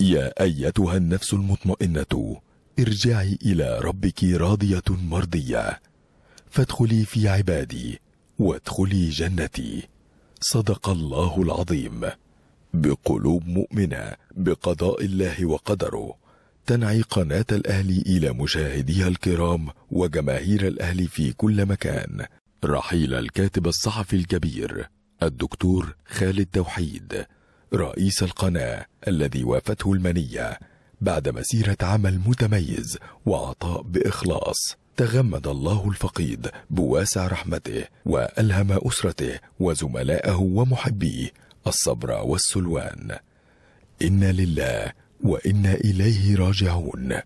يا ايتها النفس المطمئنه ارجعي الى ربك راضيه مرضيه فادخلي في عبادي وادخلي جنتي صدق الله العظيم بقلوب مؤمنه بقضاء الله وقدره تنعي قناه الاهلي الى مشاهديها الكرام وجماهير الاهلي في كل مكان رحيل الكاتب الصحفي الكبير الدكتور خالد توحيد رئيس القناة الذي وافته المنية بعد مسيرة عمل متميز وعطاء بإخلاص تغمد الله الفقيد بواسع رحمته وألهم أسرته وزملائه ومحبيه الصبر والسلوان إنا لله وإنا إليه راجعون